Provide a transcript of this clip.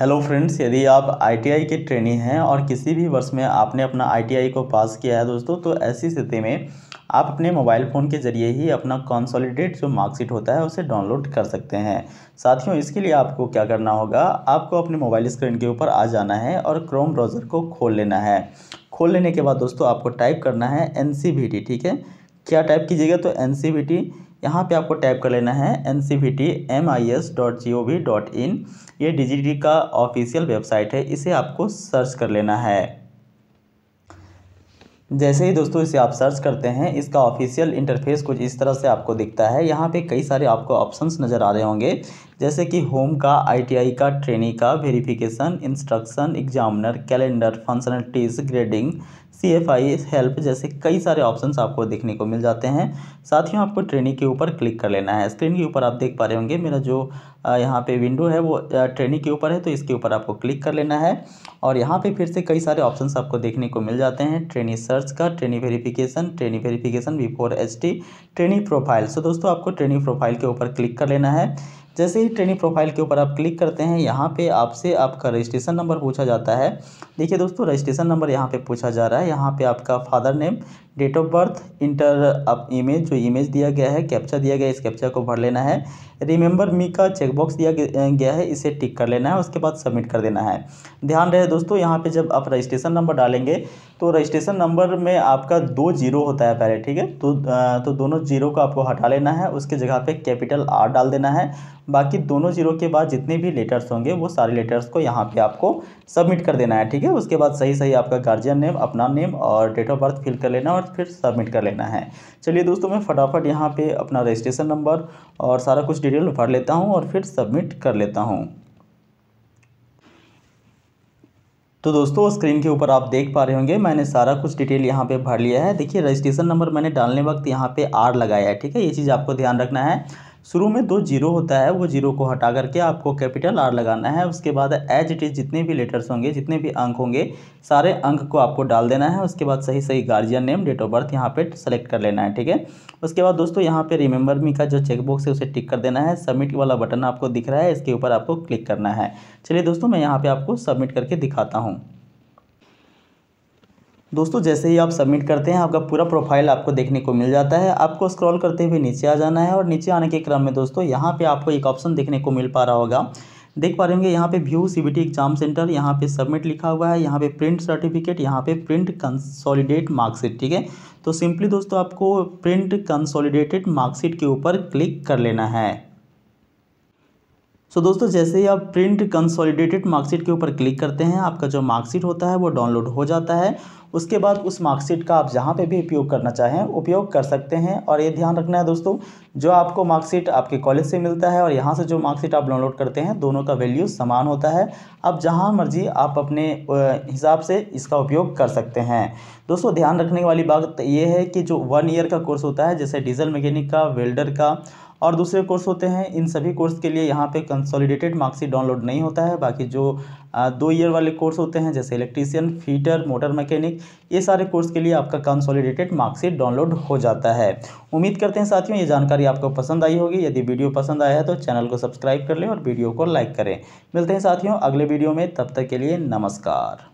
hello friends यदि आप ITI के ट्रेनी हैं और किसी भी वर्ष में आपने अपना आईटीआई को पास किया है दोस्तों तो ऐसी स्थिति में आप अपने मोबाइल फ़ोन के ज़रिए ही अपना कंसोलिडेट जो मार्कशीट होता है उसे डाउनलोड कर सकते हैं साथियों इसके लिए आपको क्या करना होगा आपको अपने मोबाइल स्क्रीन के ऊपर आ जाना है और क्रोम ब्राउज़र को खोल लेना है खोल लेने के बाद दोस्तों आपको टाइप करना है एन ठीक है क्या टाइप कीजिएगा तो एन यहाँ पे आपको टाइप कर लेना है N C V T M I S dot G O V dot in ये डी जी टी का ऑफिशियल वेबसाइट है इसे आपको सर्च कर लेना है जैसे ही दोस्तों इसे आप सर्च करते हैं इसका ऑफिशियल इंटरफेस कुछ इस तरह से आपको दिखता है यहाँ पे कई सारे आपको ऑप्शंस नज़र आ रहे होंगे जैसे कि होम का आईटीआई का ट्रेनिंग का verification instruction examiner calendar functionalities grading CFI help जैसे कई सारे ऑप्शंस आपको देखने को मिल जाते हैं साथियों आपको ट्रेनिंग के ऊपर क्लिक कर लेना है स्क्रीन के ऊपर आप देख पा रहे होंगे मेरा जो यहाँ पे विंडो है वो ट्रेनिंग के ऊपर है तो इसके ऊपर आपको क्लिक कर लेना है और यहाँ पे फिर से कई सारे ऑप्शंस आपको देखने को मिल जाते हैं ट्रेनी सर्च का trainee verification trainee verification before H T trainee profile so दोस्तों आपको ट्रेनी प्रोफाइल के ऊपर क्लिक कर लेना है जैसे ही ट्रेनिंग प्रोफाइल के ऊपर आप क्लिक करते हैं यहाँ पे आपसे आपका रजिस्ट्रेशन नंबर पूछा जाता है देखिए दोस्तों रजिस्ट्रेशन नंबर यहाँ पे पूछा जा रहा है यहाँ पे आपका father name date of birth enter आप इमेज जो इमेज दिया गया है कैप्चा दिया गया है इस कैप्चा को भर लेना है रिमेंबर मी का चेकबॉक्स दिया गया है इसे टिक कर लेना है उसके बाद सबमिट कर देना है ध्यान रहे दोस्तों यहाँ पे जब आप रजिस्ट्रेशन नंबर डालेंगे तो रजिस्ट्रेशन नंबर में आपका दो जीरो होता है पहले ठीक है तो तो दोनों जीरो को आपको हटा लेना है उसके जगह पे कैपिटल आर डाल देना है बाकी दोनों जीरो के बाद जितने भी लेटर्स होंगे वो सारे लेटर्स को यहाँ पे आपको सबमिट कर देना है ठीक है उसके बाद सही सही आपका गार्जियन नेम अपना नेम और डेट ऑफ बर्थ फिल कर लेना और फिर सबमिट कर लेना है चलिए दोस्तों मैं फटाफट यहाँ पर अपना रजिस्ट्रेशन नंबर और सारा कुछ डिटेल भर लेता हूँ और फिर सबमिट कर लेता हूँ तो दोस्तों स्क्रीन के ऊपर आप देख पा रहे होंगे मैंने सारा कुछ डिटेल यहाँ पे भर लिया है देखिए रजिस्ट्रेशन नंबर मैंने डालने वक्त यहाँ पे आर लगाया है ठीक है ये चीज़ आपको ध्यान रखना है शुरू में दो जीरो होता है वो जीरो को हटा करके आपको कैपिटल आर लगाना है उसके बाद एज इट इज़ जितने भी लेटर्स होंगे जितने भी अंक होंगे सारे अंक को आपको डाल देना है उसके बाद सही सही guardian name date of birth यहाँ पे सेलेक्ट कर लेना है ठीक है उसके बाद दोस्तों यहाँ पे रिमेंबर मी का जो चेकबॉक्स है उसे टिक कर देना है सबमिट वाला बटन आपको दिख रहा है इसके ऊपर आपको क्लिक करना है चलिए दोस्तों मैं यहाँ पर आपको सबमिट करके दिखाता हूँ दोस्तों जैसे ही आप सबमिट करते हैं आपका पूरा प्रोफाइल आपको देखने को मिल जाता है आपको स्क्रॉल करते हुए नीचे आ जाना है और नीचे आने के क्रम में दोस्तों यहाँ पे आपको एक ऑप्शन देखने को मिल पा रहा होगा देख पा रहे होंगे यहाँ पे व्यू सीबीटी एग्जाम सेंटर यहाँ पे सबमिट लिखा हुआ है यहाँ पे प्रिंट सर्टिफिकेट यहाँ पे प्रिंट कंसोलिडेट मार्कशीट ठीक है तो सिंपली दोस्तों आपको प्रिंट कंसोलिडेटेड मार्कशीट के ऊपर क्लिक कर लेना है सो so, दोस्तों जैसे ही आप प्रिंट कंसोलिडेटेड मार्कशीट के ऊपर क्लिक करते हैं आपका जो मार्कशीट होता है वो डाउनलोड हो जाता है उसके बाद उस मार्कशीट का आप जहाँ पे भी उपयोग करना चाहें उपयोग कर सकते हैं और ये ध्यान रखना है दोस्तों जो आपको मार्कशीट आपके कॉलेज से मिलता है और यहाँ से जो मार्कशीट आप डाउनलोड करते हैं दोनों का वैल्यू समान होता है आप जहाँ मर्जी आप अपने हिसाब से इसका उपयोग कर सकते हैं दोस्तों ध्यान रखने वाली बात ये है कि जो वन ईयर का कोर्स होता है जैसे डीजल मैकेनिक का वेल्डर का और दूसरे कोर्स होते हैं इन सभी कोर्स के लिए यहाँ पे कंसोलिडेटेड मार्कशीट डाउनलोड नहीं होता है बाकी जो दो ईयर वाले कोर्स होते हैं जैसे इलेक्ट्रीशियन फीटर मोटर मैकेनिक ये सारे कोर्स के लिए आपका कंसोलिडेटेड मार्कशीट डाउनलोड हो जाता है उम्मीद करते हैं साथियों ये जानकारी आपको पसंद आई होगी यदि वीडियो पसंद आया है तो चैनल को सब्सक्राइब कर लें और वीडियो को लाइक करें मिलते हैं साथियों अगले वीडियो में तब तक के लिए नमस्कार